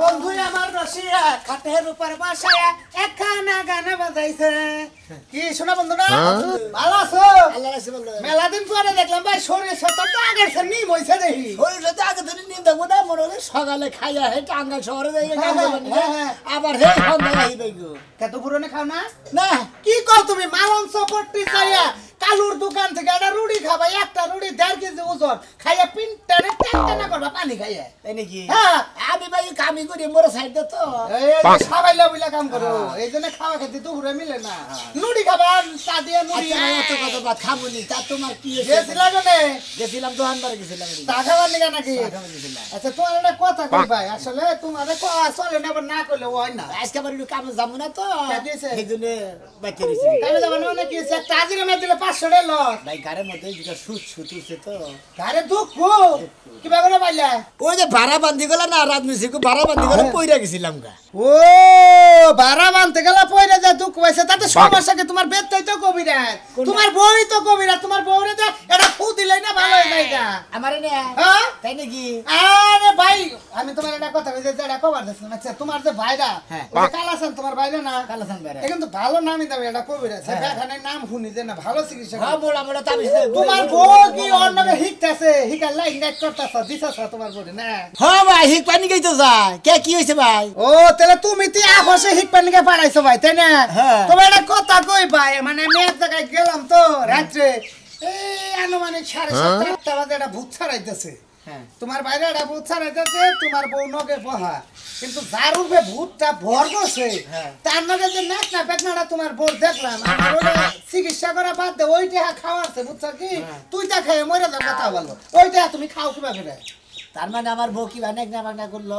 বন্ধু আমার রসিয়া খাটের উপর বসে একখানা গান বাজাইছে কি হ্যাঁ? বন্ধু মেলা দিন দেখলাম হ্যাঁ, হ্যাঁ, কালুর দোকান থেকে একটা রুড়ি খাবা একটা রুড়ি দেড় কেজি ওজন খাইয়া পিনটানে টেনটানা করবা পানি খাইয়া তাই নাকি হ্যাঁ আমি ভাই কামি করি মোর সাইডে তো সবাই লাবিলা কাম করো এই জন্য খাওয়া খেতে দুপুরে মিলে না নুড়ি খাবার দিয়ে নুড়ি আচ্ছা, অত কথা খাবো নি তা তোমার কি গেছিলা গেছিলাম দোকানদারে গেছিলাম খাবার নিগা নাকি আচ্ছা তোমার একটা কথা কই ভাই আসলে তোমার না না আজকে যাবো না তো যাবো না মানে দিলে লট ভাই গাড়ির মধ্যে দুটা সুত সুতুছে তো গাড়ি দুঃখ কি করে ওই যে ভাড়া বান্ধি গেল না রাজমিস্ত্রিকে ভাড়া বান্ধি গেল হ্যাঁ। পইরা গেছিলাম গা ও ভাড়া বান্ধতে গেল পইরা যা দুঃখ পাইছে তাতে সমস্যা সঙ্গে তোমার বেদটাই তো কবিরাজ তোমার বউই তো কবিরাজ তোমার বউরে তো এটা ফু দিলাই না ভালো নাই না হ্যাঁ, আমারে নে হ্যাঁ? তাই নাকি আরে ভাই আমি তোমার একটা কথা কইতে এটা কবার দিছিলাম আচ্ছা তোমার যে ভাইরা হ্যাঁ। ওই কালাসান তোমার ভাইরা না কালাসান ভাইরা কিন্তু ভালো নামই দাও এটা কবিরাজ এখানে নাম শুনি যে না ভালো চিকিৎসা হ্যাঁ বলা বলা তাবিজ তোমার বউ কি অন্যকে হিকতাছে হিকার লাই লাইট করতাছ দিছাছ তোমার বউ না হ্যাঁ ভাই হিক পানি গইতো যায় কে কি হইছে ভাই ও তাহলে তুমি তুই আহসে হিক পানি কে পাড়াইছো ভাই তাই না তোমার একটা কথা কথা কই ভাই মানে জায়গায় গেলাম তো হ্যাঁ। রাত্রে হ্যাঁ? হ্যাঁ। তার তোমার দেখলাম মানে চিকিৎসা করা বাদ দে ওইটা বুঝছো কি তুই মরে কথা ওইটা তুমি খাও তার মানে আমার বউ কি না বানা করলো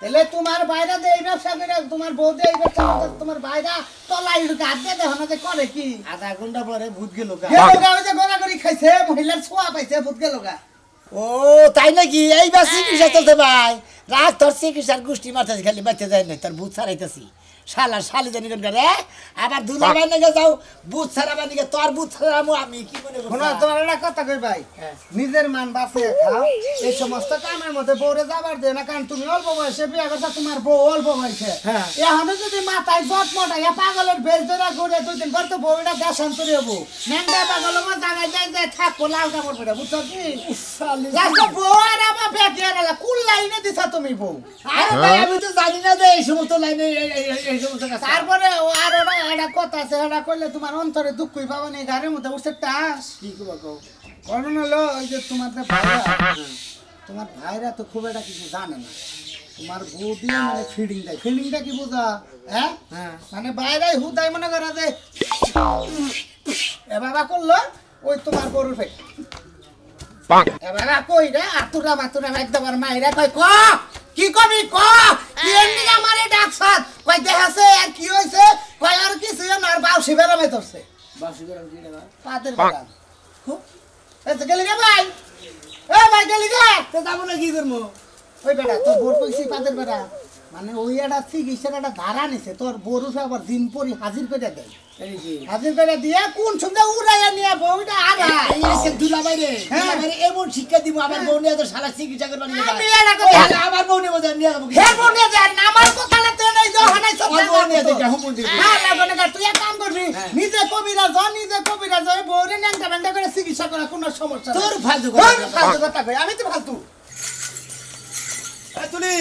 তাহলে তোমার বাইরা এই ব্যবসা করে তোমার বউ বৌদি এই ব্যবসা করে তোমার বাইরা তলাই গাছ দিয়ে দেখো না যে করে কি আধা ঘন্টা পরে ভূত গেল গা যে গোলা করি খাইছে মহিলার ছোঁয়া পাইছে ভূত গেল গা ও তাই নাকি এইবার বা চিকিৎসা চলতে ভাই রাগ তোর চিকিৎসার গোষ্ঠী মাথায় খালি বাঁচতে যায় না তোর ভূত সারাইতেছি শালা শালি জানি কেন রে আবার দুধা ভাই গে যাও বুথ ছাড়া ভাই গে তোর বুথ ছাড়া আমি কি মনে করি শোনো তোমার একটা কথা কই ভাই হ্যাঁ। নিজের মান বাঁচিয়ে খাও এই সমস্ত কামের মধ্যে বউরে যাবার দে না কারণ তুমি অল্প বয়সে বিয়ে করছো তোমার বউ অল্প বয়সে হ্যাঁ। এখনো যদি মাথায় জট এ পাগলের বেশ জোড়া ঘুরে দুই দিন পর তো বউটা দেশান্তরি হবো ন্যাংটা পাগল আমার জায়গায় যাই যায় থাকবো লাল কাপড় পরে বুঝছো কি বউ আর আমার বেটিয়ার কুল লাইনে দিছা তুমি বউ আরে ভাই হ্যাঁ। আমি তো জানি না যে এই সমস্ত লাইনে তারপরে আর ওটা এটা কথা আছে তোমার ভাইরা তো খুব একটা কিছু জানে না তোমার বউ মানে ফিডিং দেয় ফিডিংটা কি বোঝা হ্যাঁ, হ্যাঁ। মানে বাইরে হুদাই মনে করা যে এ করলো ওই তোমার গরুর ভাই এবার কই রে আতুরা মাতুরা একদম মাইরা কই ক কি কবি ক কি আমারে ডাকসাত কই দেখাছে আর কি হইছে কই আর কি সে আর বাউসি বেরামে ধরছে বাউসি বেরাম কি না পাতের খুব এত গেলি রে ভাই এ ভাই গেলি রে তো যাবো না কি করবো ওই বেটা তোর বড় কইছি পাতের বেটা মানে ওই একটা চিকিৎসার একটা ধারা নিছে তোর বোরুসে আবার জিম পরি হাজির করে দেয় হ্যাঁ। আমার হ্যাঁ, হ্যাঁ। নিজে কবিরা যা নিজে কবিরা যা বৌরে ন্যাংটা করে চিকিৎসা করা কোন সমস্যা তোর ফালতু আমি তো ফালতু তুলি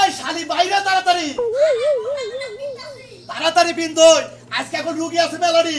এই শালি বাইরে তাড়াতাড়ি তাড়াতাড়ি বিন্দই আজকে এখন রুগী আছে মেলারি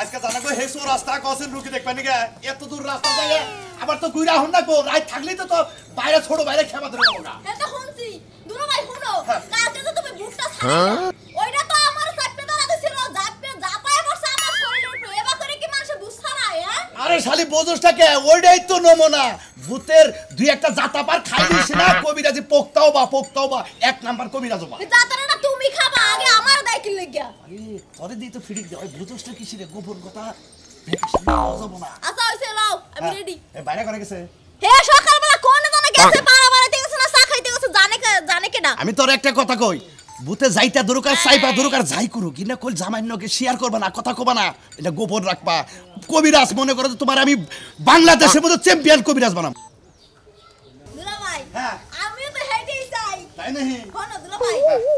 আজকে জানা গো হেসো রাস্তা কসেন রুগী দেখবেন গে এত দূর রাস্তা যায় আবার তো গুইরা হন না গো রাত থাকলি তো তো বাইরে ছোট বাইরে খেমা ধরে যাবো না এটা শুনছি দুরো ভাই শুনো হ্যাঁ। কাজে তো তুমি বুকটা ছাড়া হ্যাঁ? ওইটা তো আমার চাপতে ধরা দিছিল জাপে জাপায় বসে আমার শরীরে উঠলো এবা করে কি মানুষে বুঝছ না হ্যাঁ আরে শালি বোঝসটাকে ওইটাই তো নমুনা ভূতের দুই একটা জাতাপার খাই দিছি না কবিরাজি পোক্তাও বা পোক্তাও বা এক নাম্বার কবিরাজও বা জাতারে তোরে দিয়ে তো ফিরিক দে ওই ভূতষ্ট কিছু রে গোপন কথা আচ্ছা, আমি রেডি হ্যাঁ, বাইরে করে গেছে আমি তোর একটা কথা কই বুথে যাইতা দরকার সাইপা হ্যাঁ। দরকার যাই করুক না কই জামাইন্যকে শেয়ার করবা না কথা কবা না এটা গোপন রাখবা কবিরাজ মনে করে তোমার আমি বাংলাদেশের মধ্যে চ্যাম্পিয়ন কবিরাজ বানাম ভাই হ্যাঁ। আমি তো হেঁটেই চাই তাই না কোন দুলা ভাই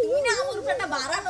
তুমি না আমার উপরটা একটা বাড়ানো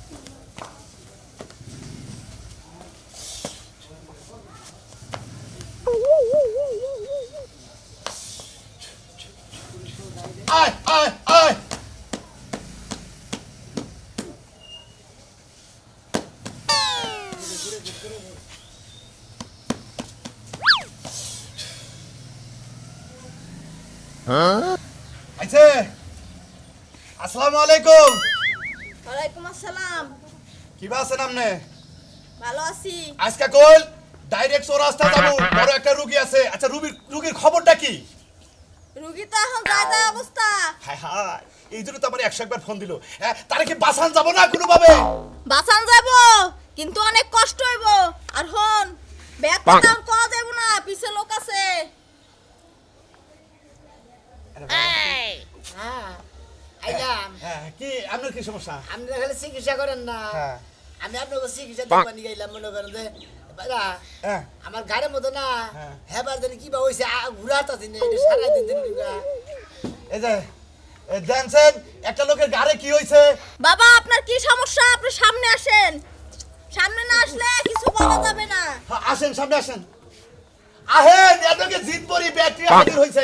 হ্যাঁ? আইছে আসসালামু আচ্ছা, একশো একবার ফোন দিল হ্যাঁ কি বাসান যাব না কোনো যাব কিন্তু অনেক কষ্ট হইব আর হন ব্যাগ দাম কওয়া না পিছে লোক হ্যাঁ কি আপনার কি সমস্যা আপনি খালি চিকিৎসা করেন না হ্যাঁ। আমি আপনাকে চিকিৎসা দোকান নিয়ে গেলাম মনে করেন যে হ্যাঁ। আমার গাড়ির মতো না হ্যাঁ। হেবার দিন কি বা হয়েছে ঘুরাতা দিন সারা দিন এই যে জানছেন একটা লোকের গাড়ে কি হয়েছে বাবা আপনার কি সমস্যা আপনি সামনে আসেন সামনে না আসলে কিছু বলা যাবে না আসেন সামনে আসেন আহেন এদিকে জিদ পরি ব্যাটারি হাজির হয়েছে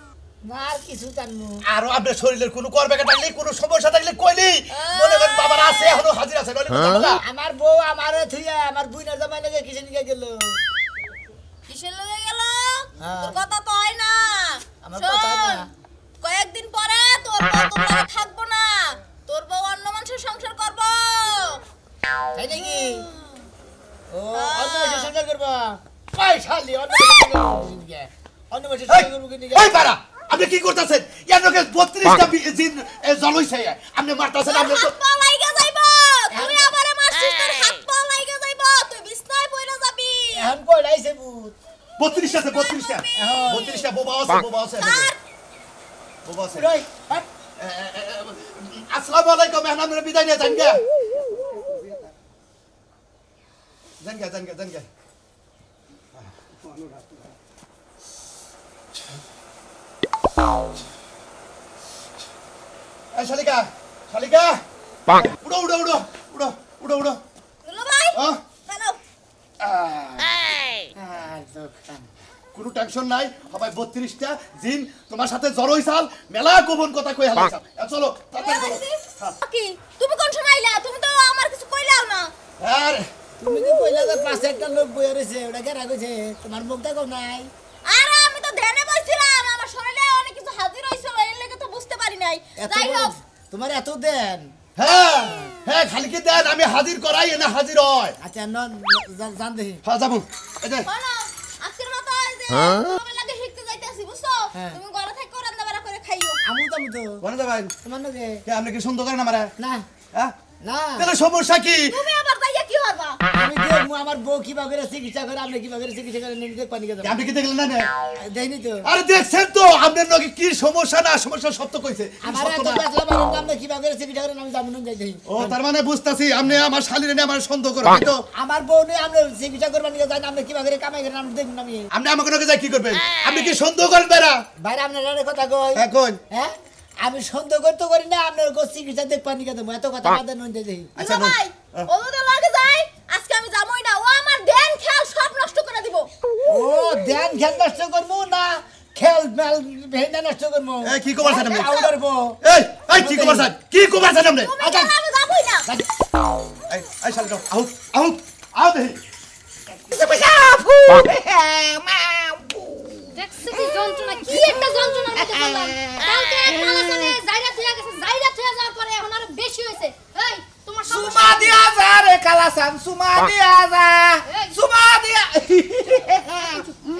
হ্যাঁ? হ্যাঁ। কয়েকদিন পরে তোর থাকবো না তোর বউ অন্য মানুষের সংসার করবো পয়সা নাকি ও হ্যাঁ। অন্য মানুষের সংসার করবো কয় অন্য মানুষের সংসার আপনি কি করতেছেন ইয়ার লোকে টা জিন জ্বলাইছে আপনি মারতাছেন আপনি তো পালাই গে যাইব তুমি হ্যাঁ। আমারে মারছিস তোর হাত পা লাইগা যাইব তুই বিছনায় পড়ে যাবি এখন কই লাইছে ভূত 32 আছে 32 টা বোবা আছে বোবা আছে বোবা আছে আসসালামু আলাইকুম এখন আমরা বিদায় নিয়ে যাই গে জানগা জানগা জানগা এই টেনশন নাই সবাই বত্রিশটা জিন তোমার সাথে জড়ো হইছাল মেলা গোপন কথা কই চলো তুমি কোন সময় আইলা তুমি তো আমার কিছু কইলাও না আর তুমি কি কইলা যে পাশে একটা লোক বইয়া রইছে ওটা গেরা কইছে তোমার মুখ দেখো নাই নাই যাই হোক তোমার এত দেন হ্যাঁ হ্যাঁ দেন আমি হাজির করাই না হাজির হয় আচ্ছা না জান হ্যাঁ যাবো এই যে আজকের যে হ্যাঁ? লাগে বুঝছো হ্যাঁ। তুমি করে খাইও আমু তো তোমার কি সুন্দর না হ্যাঁ না তাহলে সমস্যা কি তুমি আমি দেখবো আমার বউ কিবা চিকিৎসা করে আপনি চিকিৎসা করে আপনি কি দেখলেন না দেখিনি তো আরে দেখছেন তো আপনার কি সমস্যা না সমস্যা কইছে আমার আপনি চিকিৎসা আমি যাই ও তার মানে বুঝতাছি আপনি আমার শালিরে আমার সন্দেহ করেন তো আমার বউ নিয়ে আপনি চিকিৎসা করবেন আপনি কিবা কামাই করেন আমি দেখুন আমি আপনি আমাকে যাই কি করবেন হ্যাঁ। আপনি কি সন্দেহ করেন বাইরা আপনার কথা কই এখন হ্যাঁ, হ্যাঁ আমি সন্দেহ করতে করি না আপনার চিকিৎসা দেখবেন এত কথা বাদ দেন আচ্ছা ভাই ওদের লাগে যাই আজকে আমি যাবই না ও আমার ধ্যান খেয়াল সব নষ্ট করে দিব ও ধ্যান খেয়াল নষ্ট করবো না খেয়াল মেল ভেনা নষ্ট করবো এই কি কবার সাথে আউডার বো এই এই কি কবার সাথে কি কবার সাথে আমরা আচ্ছা আমি যাবই না আচ্ছা। এই এই শালা আউ আউ আউ দে দেখছি কি যন্ত্রণা কি একটা যন্ত্রণার মধ্যে বললাম কালকে এক মালা সাথে জায়গা থেকে গেছে জায়গা থেকে যাওয়ার পরে এখন আরো বেশি হয়েছে এই সুমা দিয়া যা রে কালা সাম সুমা দিয়া যা সুমা দিয়া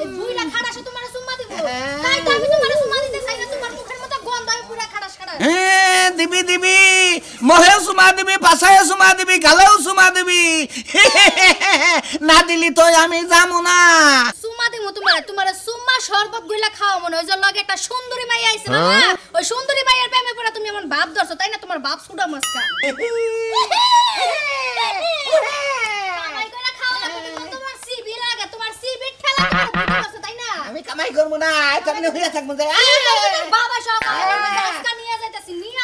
এই বুইলা খাড়াস তোমার সুমা দিব তাই তো আমি তোমার সুমা দিতে চাই না তোমার মুখের মতো গন্ধ আমি বুইলা খাড়াস খাড়াস হ্যাঁ দিবি দিবি মহে সুমা দিবি পাছায় সুমা দিবি গালেও সুমা দিবি না দিলি তো আমি যামু না দিমু তোমারে তোমারে সুম্মা শরবত গুলা খাও মনে ওই যে লগে একটা সুন্দরী মাই আইছে না হ্যাঁ? ওই সুন্দরী মাইয়ের প্রেমে পড়া তুমি এমন ভাব ধরছো তাই না তোমার ভাব সুডা মাস্কা আমি কামাই করবো না তুমি হইয়া থাকবো বাবা সকালে হ্যাঁ। নিয়ে যাইতাছি নিয়ে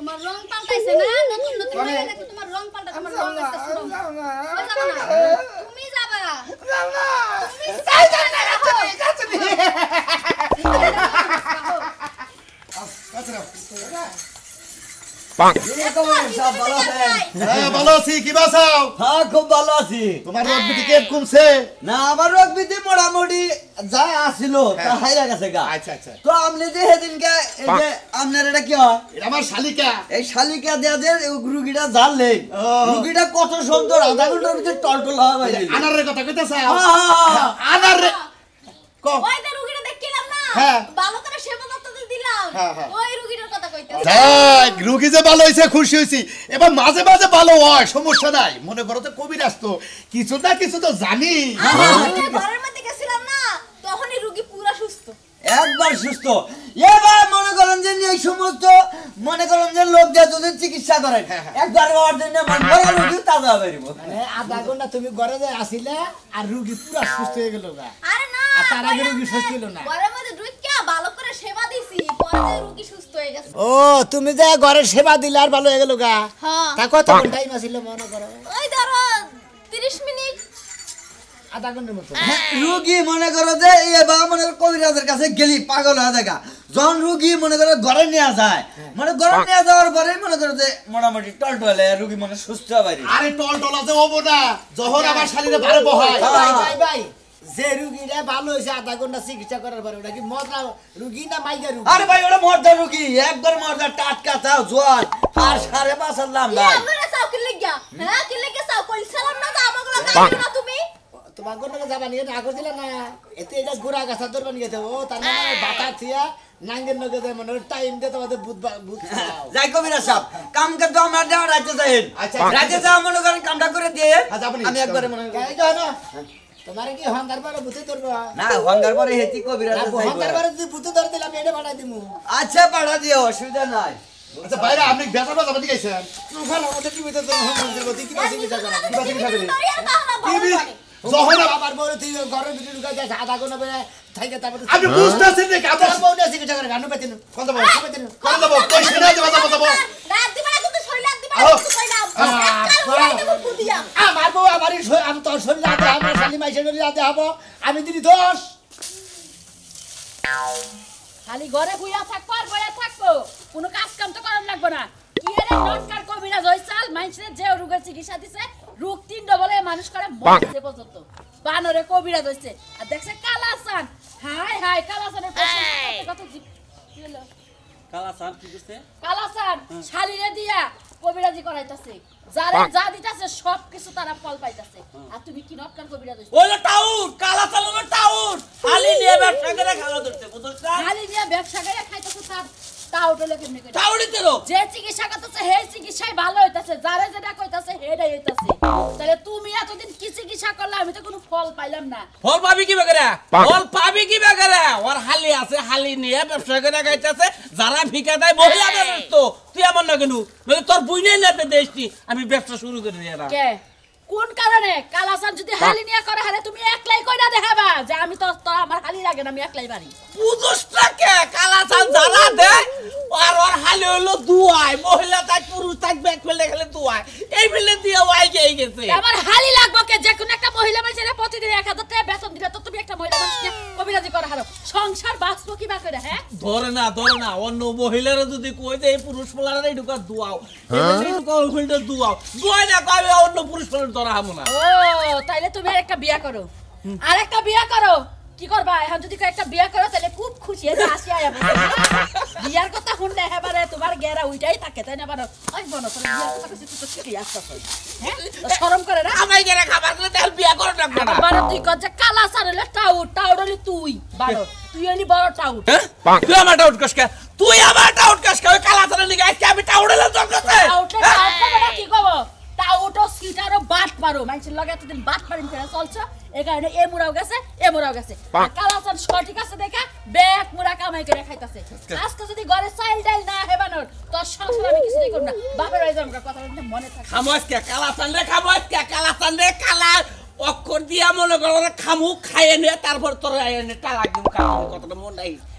তোমার রং পাল্টাইছে না নতুন নতুন মেয়ে দেখো তোমার রং পাল্টা তোমার রং আসছে রং যাও না তুমি যাবা যাও না তুমি যাই যাই না কাছে নেই কাছে নেই কাছে নেই হ্যাঁ, হ্যাঁ, হ্যাঁ। আচ্ছা, আচ্ছা। এই শালিকা দেয়া যে রুগীটা কত সুন্দর আধা ঘন্টার ভিতরে টলটল হয় কথা হ্যাঁ ভালো করে সেবা হ্যাঁ, হ্যাঁ। রুগী যে ভালো হয়েছে খুশি এবার মাঝে মাঝে ভালো হয় সমস্যা নাই মনে করো তো কবির আসতো কিছু না কিছু তো জানি হ্যাঁ, রুগী একবার সুস্থ এবার মনে করেন যে এই সমস্ত মনে করেন যে লোক দিয়ে তোদের চিকিৎসা করেন হ্যাঁ, হ্যাঁ। একবার হওয়ার জন্য তাজা বেরিব আধা ঘন্টা তুমি ঘরে যাই আসিলে আর রুগী পুরো সুস্থ হয়ে গেল না তার আগে রুগী সুস্থ হলো না ও তুমি যে ঘরে সেবা দিলে আর ভালো হয়ে গেল গা হ্যাঁ। তা কত টাইম আছিল মনে করো ওই ধরো মিনিট আধা ঘন্টার মতো হ্যাঁ। হ্যাঁ, মনে করো যে বা মনে করো কবিরাজের কাছে গেলি পাগল হয়ে থাকা যখন মনে করো ঘরে নিয়ে হ্যাঁ। মানে ঘরে মোটামুটি টল টলে মনে সুস্থ ভাই ভাই যে রুগীটা ভালো হয়েছে আধা ঘন্টা চিকিৎসা করার পরে ওটা কি মদা রুগী না মাইগা ভাই ওটা মর্দা রুগী একবার মর্দা টাটকা চাও জোয়ান আর সাড়ে পাঁচ হাজার দাম ভাই না তুমি তোমার যাবা নিয়ে না এতে এটা গুড়া গাছা ও তার বাতা থিয়া নাঙ্গের নগে যায় মানে, বুধ হ্যাঁ, যাই কবিরা সাহেব কাম আচ্ছা, আচ্ছা। মানে- কে যাই আচ্ছা রাজ্যে যাও মনে কি হংকার পরে বুঝে ধরবো না হংকার পরে হেতি কবিরা হংকার পরে তুই বুঝে ধরে দিলাম আচ্ছা পাঠা দিও অসুবিধা নাই আচ্ছা বাইরে আমি দিদি দোষ খালি ঘরে বুইয়া থাকবো আর বইয়া থাকবো কোনো কাজ কাম তো করার লাগবে না কি রে নটকার কবিরাজ হইছাল মানুষের যে রোগের চিকিৎসা দিছে রোগ তিন ডবলে মানুষ করে মরছে পর্যন্ত বানরে কবিরা ধরছে আর দেখছে কালাসান হাই হাই কালাসানের কালাসান কি করছে কালাসান হ্যাঁ। শালিরে দিয়া কবিরাজি করাইতাছে যারা যা দিতাছে সব কিছু তারা ফল পাইতাছে হ্যাঁ। আর তুমি কি নক্কার কবিরা দইছো ওলো টাউন কালা চালানো টাউন খালি নিয়ে ব্যবসা করে খাওয়া ধরতে বুঝছ খালি নিয়ে ব্যবসা করে খাইতাছে তার কোনো ফল পাইলাম না ফল পাবি কি ফল পাবি কি বেকারা ওর হালি আছে হালি নিয়ে ব্যবসা করে যারা ভিকা দেয় মহিলা ব্যবস্থা তুই আমার না কেন তোর বুঝলে না দেশটি আমি ব্যবসা শুরু করে দিয়ে কোন কারণে কালাসান যদি হালি নিয়ে করে হারে তুমি একলাই কইরা দেখাবা যে আমি তো তো আমার হালি লাগে না আমি একলাই বাড়ি বুঝছ কালাসান জানা দে আর ওর হালি হলো দুয়াই মহিলা তাই পুরুষ তাই ব্যাক ফেলে গেলে দুয়াই এই ফেলে দিয়ে ওয়াই গিয়ে গেছে আমার হালি লাগবে কে যে কোনো একটা মহিলা মানুষের প্রতিদিন 1000 টাকা বেতন দিলে তো তুমি একটা মহিলা মানুষকে কবিরাজি করে হারো সংসার বাঁচবো কি বা করে হ্যাঁ ধরে না ধরে না অন্য মহিলারা যদি কই যে এই পুরুষ ফলারা ঢুকা দুয়াও হ্যাঁ? এই ঢুকা ওই ফেলে দুয়াও গয়না কবে অন্য পুরুষ ফলার হামু না ও তাইলে তুমি বিয়া করো বিয়া করো কি করবা এখন যদি একটা বিয়া করো খুব খুশি হয়ে আসি আয়া বিয়ার কথা শুনলে এবারে তোমার গেরা উইটাই থাকে তাই না ওই কথা কিছু তো হ্যাঁ শরম করে না গেরা খাবার বিয়া করো না তুই কর যে কালা সারলে টাউট টাউট তুই বারো তুই হলি বড় টাউট হ্যাঁ? তুই আমার টাউট তুই আমার টাউট কসকা ওই কালা সারলে আমি টাউট হ্যাঁ? কি কব আউটো সিটারও বাট পারো মানুষের লগে এতদিন বাট পারেন ফেরা চলছো এ কারণে এ গেছে এ গেছে সঠিক আছে দেখা কামাই করে খাইতাছে আজকে যদি ঘরে চাইল ডাইল না হেবানোর তোর সংসার আমি করব না বাপের বাড়ি যাবো কথা মনে থাকে খামোস কে কালাচান রে খামোস কে কালাচান রে কালা অক্ষর দিয়া মনে করো খামু খাইয়ে নে তারপর তোর টালা দিম কথাটা মনে নাই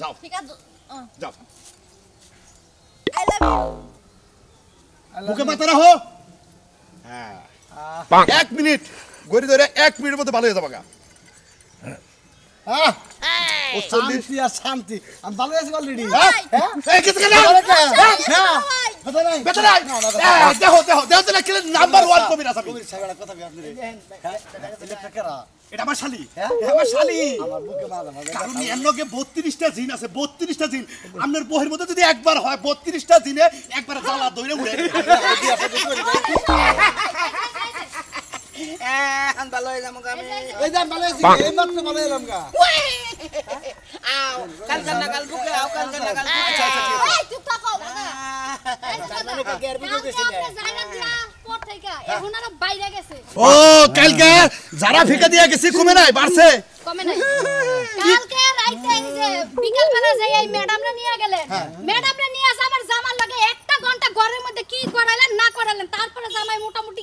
যাও ঠিক আছে যাও আই লাভ ইউ মাথা রাখো হ্যাঁ এক মিনিট গড়ি ধরে এক মিনিটের মধ্যে ভালো হয়ে যাবো গা শান্তি আর শান্তি আমি ভালো আছি অলরেডি হ্যাঁ হ্যাঁ, হ্যাঁ। বেটা হ্যাঁ, হ্যাঁ। হ্যাঁ? আপনার বহির মধ্যে যদি একবার হয় 32টা জিনে একবার জ্বালা দইরে উড়ে এখন ভালো হয়ে এই আও কাল কাল বুকে আও কাল কাল বুকে আচ্ছা আচ্ছা ঠিক চুপ থাকো ও কালকে যারা দিয়া কমে নাই বাড়ছে কমে নাই কালকে রাইতে বেলা যাই এই ম্যাডামরা নিয়ে গেলে আমার হ্যাঁ। জামার লাগে একটা ঘন্টা ঘরের মধ্যে কি করালেন না করালেন তারপরে জামাই মোটামুটি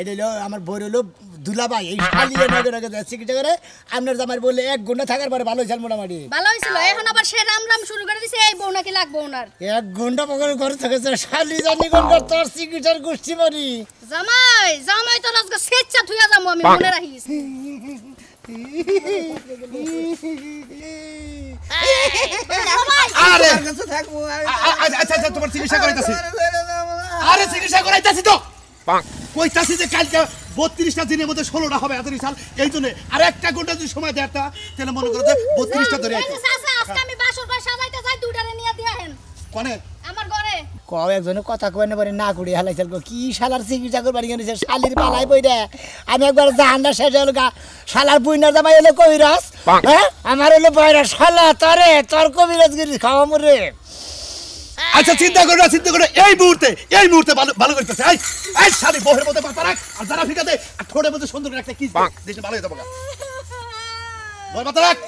এটা আমার বই হলো দুলাবাই এই চিকিৎসা করে আপনার জামাই এক ঘন্টা থাকার পরে ভালো হয়েছিল মোটামুটি ভালো হয়েছিল এখন আবার সে রাম রাম শুরু করে দিছে এই নাকি লাগবো ওনার এক ঘন্টা ঘরে থেকেছে শালি জানি কোন তোর মারি জামাই জামাই আজকে স্বেচ্ছা যাবো আমি মনে রাখিস আরে আচ্ছা আচ্ছা তোমার চিকিৎসা করাইতেছি আরে চিকিৎসা তো কইতাছি যে কালকে বত্রিশটা দিনের মধ্যে ষোলোটা হবে এত এই জন্য আর একটা ঘন্টা যদি সময় দেয় তাহলে মনে করো যে বত্রিশটা ধরে আমি বাসর সাজাইতে দুটারে নিয়ে দিয়ে আমার ঘরে কও একজনে কথা কয় না পারে না কুড়ি হালাই চাল কি শালার চিকিৎসা করবার গেছে ইয়ে শালির পালাই বই রে আমি একবার জাহান্না শেষ হলো গা শালার বুইনার জামাই এলো কবিরাজ হ্যাঁ? আমার হলো বইরা শালা তরে তর কবিরাজ গিরি খাওয়া মরে আচ্ছা চিন্তা করো চিন্তা করো এই মুহূর্তে এই মুহূর্তে ভালো করতেছে আই আই শাড়ি বহের মধ্যে পাতা রাখ আর যারা ফিকাতে আর ঠোঁটের মধ্যে সুন্দর করে একটা কিস দেশে ভালো হয়ে যাবো বহের পাতা রাখ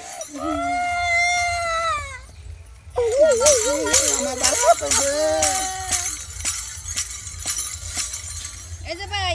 এই যে ভাই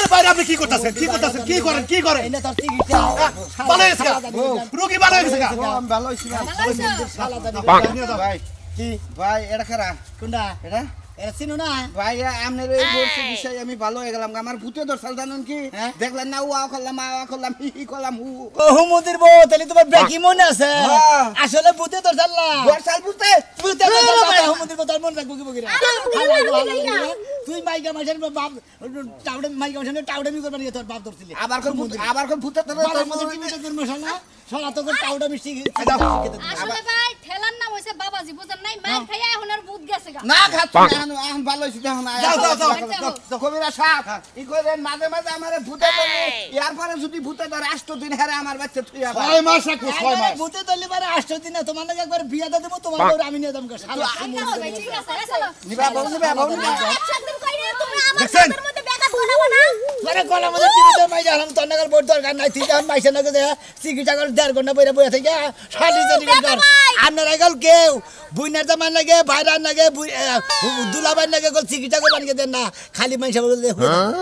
আরে বাইরে আপনি কি করতেছেন কি করতেছেন কি করেন কি করেন ভালো হয়েছে রোগী ভালো হয়েছে ভালো হয়েছে ভাই কি ভাই এটা খারাপ কোনটা এটা তুই মাইকা মাইশান বাপ টাউডে মাইকা মাইশান টাউডে বাপ ধরছিলি আবার কোন আবার কোন ভূতে তোর তোর মিষ্টি আচ্ছা, আসলে ভাই কইছে বাবাজি বুঝেন নাই মার খাইয়া এখন আর ভূত গেছে গা না খাচ্ছি না এখন এখন ভালো হইছে দেখো না যাও যাও যাও কবিরা সাপ হ্যাঁ। ই কইরেন মাঝে মাঝে আমারে ভূতে বলে ইয়ার পরে যদি ভূতে ধরে আসতো দিন হারে আমার বাচ্চা তুই আবার ছয় মাস রাখো ছয় মাস ভূতে ধরলে পারে আসতো দিন না তোমার লাগে একবার বিয়া দেবো তোমার বউ আমি নিয়ে দেবো শালা আচ্ছা, ঠিক আছে নিবা বউ নিবা বউ নিবা একসাথে কইরে তোমরা আমার মধ্যে মানে গলা মধ্যে টিভি তো মাই জানাম তোর নাগাল বড় দরকার নাই তুই যখন মাইসে নাগে দেয়া চিকিৎসা করে দেড় ঘন্টা বইরা বইয়া থেকে শালি জানি দরকার আপনারা গেল কেউ বুইনার জামান লাগে বাইরার লাগে দুলাবার লাগে গল চিকিৎসা করে খালি মাইসে